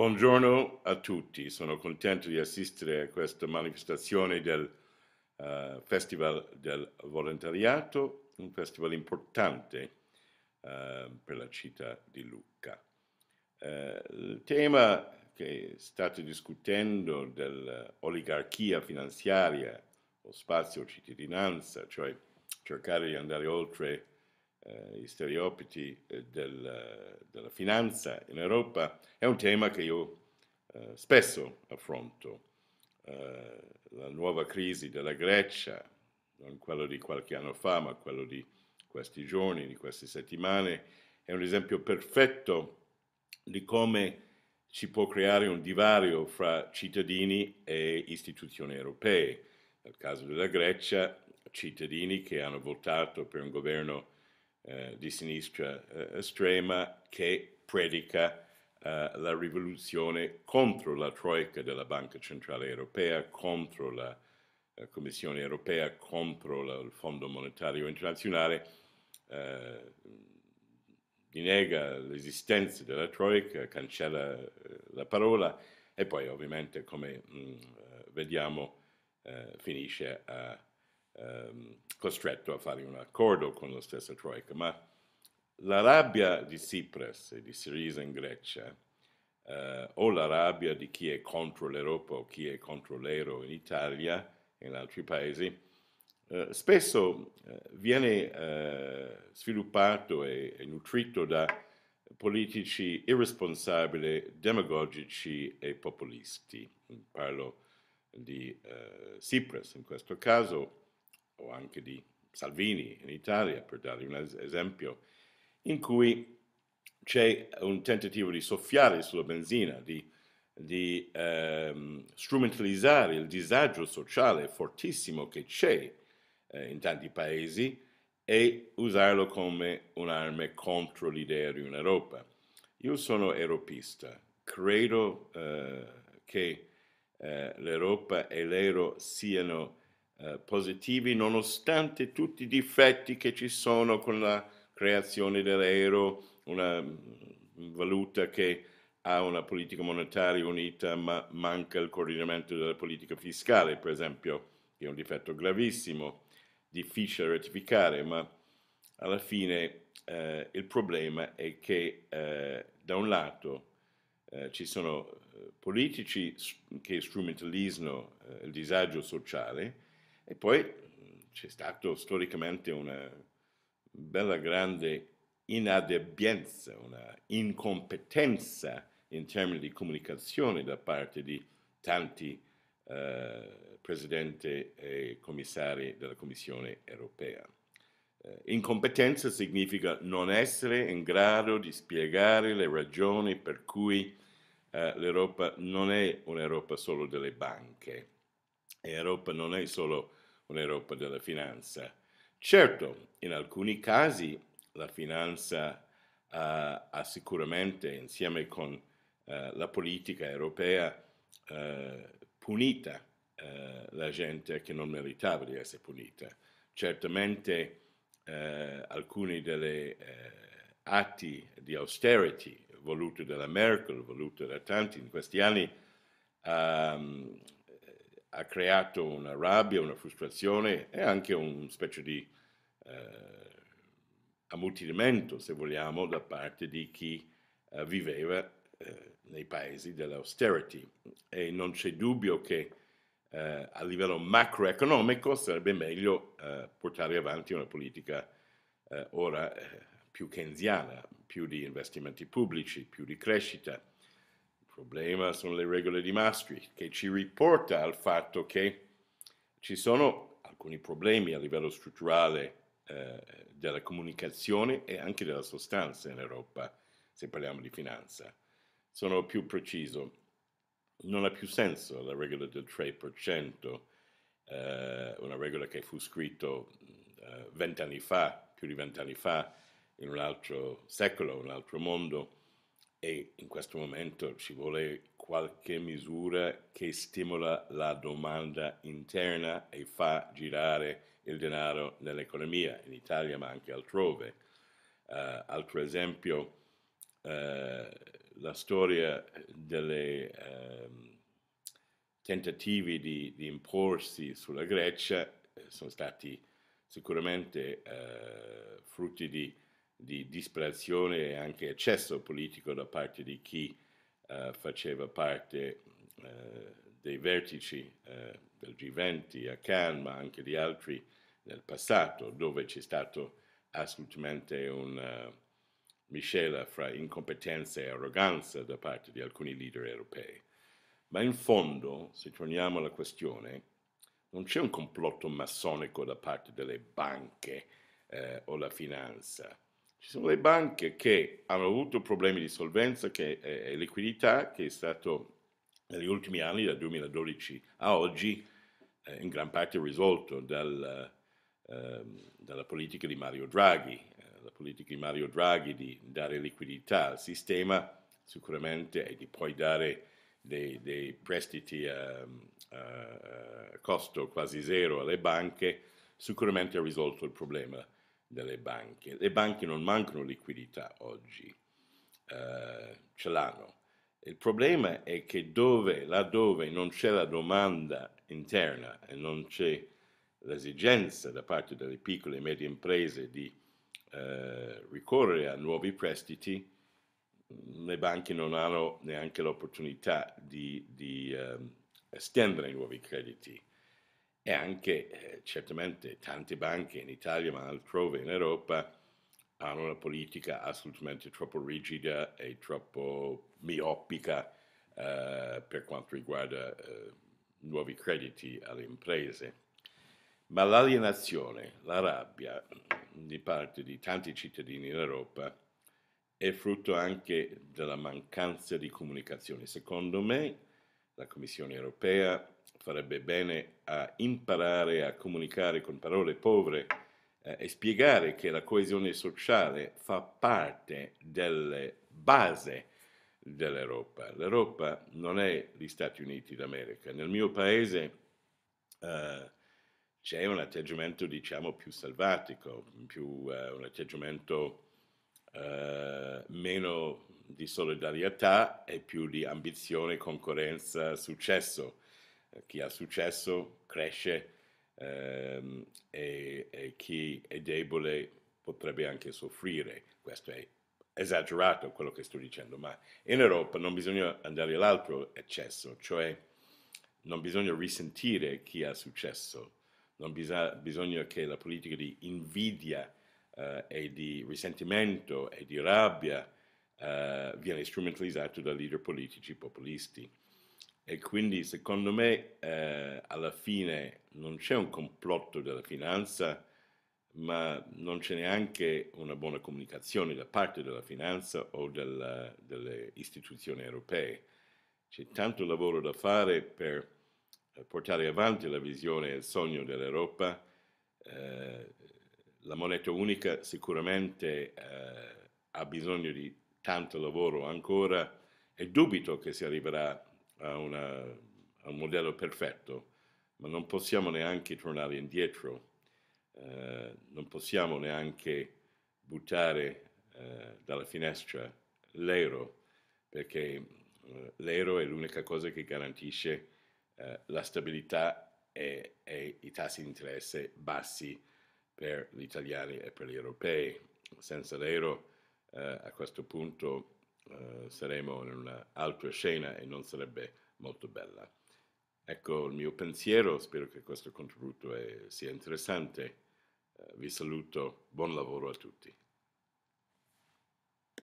Buongiorno a tutti, sono contento di assistere a questa manifestazione del uh, Festival del Volontariato, un festival importante uh, per la città di Lucca. Uh, il tema che state discutendo dell'oligarchia finanziaria lo spazio cittadinanza, cioè cercare di andare oltre eh, i stereotipi eh, del, della finanza in Europa, è un tema che io eh, spesso affronto. Eh, la nuova crisi della Grecia, non quello di qualche anno fa, ma quello di questi giorni, di queste settimane, è un esempio perfetto di come si può creare un divario fra cittadini e istituzioni europee. Nel caso della Grecia, cittadini che hanno votato per un governo eh, di sinistra eh, estrema che predica eh, la rivoluzione contro la troica della Banca Centrale Europea, contro la eh, Commissione Europea, contro la, il Fondo Monetario Internazionale, dinega l'esistenza della troica, cancella la parola e poi ovviamente come mh, mm, vediamo finisce a ehm, costretto a fare un accordo con la stessa Troica, ma la rabbia di Tsipras e di Syriza in Grecia, eh, o la rabbia di chi è contro l'Europa o chi è contro l'euro in Italia e in altri paesi, eh, spesso eh, viene eh, sviluppato e, e nutrito da politici irresponsabili, demagogici e populisti. Parlo di eh, Tsipras in questo caso, o anche di Salvini in Italia, per dare un esempio, in cui c'è un tentativo di soffiare sulla benzina, di, di ehm, strumentalizzare il disagio sociale fortissimo che c'è eh, in tanti paesi e usarlo come un'arma contro l'idea di un'Europa. Io sono europista, credo eh, che eh, l'Europa e l'euro siano eh, positivi nonostante tutti i difetti che ci sono con la creazione dell'euro, una mm, valuta che ha una politica monetaria unita ma manca il coordinamento della politica fiscale, per esempio, che è un difetto gravissimo, difficile da rettificare, ma alla fine eh, il problema è che eh, da un lato eh, ci sono eh, politici che strumentalizzano eh, il disagio sociale e poi c'è stata storicamente una bella grande inadempienza, una incompetenza in termini di comunicazione da parte di tanti eh, presidenti e commissari della Commissione europea. Eh, incompetenza significa non essere in grado di spiegare le ragioni per cui eh, l'Europa non è un'Europa solo delle banche, l'Europa non è solo un'Europa della finanza. Certo, in alcuni casi la finanza uh, ha sicuramente, insieme con uh, la politica europea, uh, punita la gente che non meritava di essere punita. Certamente alcuni degli atti di austerity voluti dalla Merkel, voluti da tanti in questi anni, um, ha creato una rabbia, una frustrazione e anche una specie di eh, ammutinamento, se vogliamo, da parte di chi eh, viveva eh, nei paesi dell'austerity. E non c'è dubbio che eh, a livello macroeconomico sarebbe meglio eh, portare avanti una politica eh, ora più keynesiana, più di investimenti pubblici, più di crescita problema sono le regole di Maastricht, che ci riporta al fatto che ci sono alcuni problemi a livello strutturale eh, della comunicazione e anche della sostanza in Europa, se parliamo di finanza. Sono più preciso, non ha più senso la regola del 3%, eh, una regola che fu scritta eh, vent'anni eh, fa, più di vent'anni fa, in un altro secolo, un altro mondo, e in questo momento ci vuole qualche misura che stimola la domanda interna e fa girare il denaro nell'economia, in Italia ma anche altrove. Uh, altro esempio, uh, la storia delle um, tentativi di, di, imporsi sulla Grecia eh, sono stati sicuramente uh, frutti di di disperazione e anche eccesso politico da parte di chi eh, faceva parte eh, dei vertici eh, del G20 a Cannes, ma anche di altri nel passato, dove c'è stato assolutamente una eh, miscela fra incompetenza e arroganza da parte di alcuni leader europei. Ma in fondo, se torniamo alla questione, non c'è un complotto massonico da parte delle banche eh, o la finanza. Ci sono le banche che hanno avuto problemi di solvenza che, e liquidità che è stato negli ultimi anni, dal 2012 a oggi, eh, in gran parte risolto dal, eh, dalla politica di Mario Draghi. Eh, la politica di Mario Draghi di dare liquidità al sistema sicuramente e di poi dare dei, dei prestiti a, a costo quasi zero alle banche, sicuramente ha risolto il problema delle banche. Le banche non mancano liquidità oggi, eh, ce l'hanno. Il problema è che dove, laddove non c'è la domanda interna e non c'è l'esigenza da parte delle piccole e medie imprese di eh, ricorrere a nuovi prestiti, mm, le banche non hanno neanche l'opportunità di, di eh, estendere i nuovi crediti e anche eh, certamente tante banche in Italia ma altrove in Europa hanno una politica assolutamente troppo rigida e troppo miopica eh, per quanto riguarda eh, nuovi crediti alle imprese. Ma l'alienazione, la rabbia mm, di parte di tanti cittadini in Europa è frutto anche della mancanza di comunicazione. Secondo me la Commissione europea farebbe bene a imparare a comunicare con parole povere eh, e spiegare che la coesione sociale fa parte delle base dell'Europa. L'Europa non è gli Stati Uniti d'America. Nel mio paese eh, c'è un atteggiamento, diciamo, più selvatico, più, eh, un atteggiamento eh, meno di solidarietà e più di ambizione, concorrenza, successo chi ha successo cresce ehm, e, e, chi è debole potrebbe anche soffrire. Questo è esagerato quello che sto dicendo, ma in Europa non bisogna andare all'altro eccesso, cioè non bisogna risentire chi ha successo, non bisogna, bisogna che la politica di invidia eh, e di risentimento e di rabbia eh, viene strumentalizzata da leader politici populisti. E quindi secondo me eh, alla fine non c'è un complotto della finanza, ma non c'è neanche una buona comunicazione da parte della finanza o della, delle istituzioni europee. C'è tanto lavoro da fare per eh, portare avanti la visione e il sogno dell'Europa. Eh, la moneta unica sicuramente eh, ha bisogno di tanto lavoro ancora e dubito che si arriverà a a, una, a un modello perfetto, ma non possiamo neanche tornare indietro, eh, non possiamo neanche buttare eh, dalla finestra l'euro, perché eh, l'euro è l'unica cosa che garantisce eh, la stabilità e, e i tassi di interesse bassi per gli italiani e per gli europei. Senza l'euro eh, a questo punto eh, saremo in un'altra scena e non sarebbe molto bella. Ecco il mio pensiero, spero che questo contributo è, sia interessante. Eh, vi saluto, buon lavoro a tutti.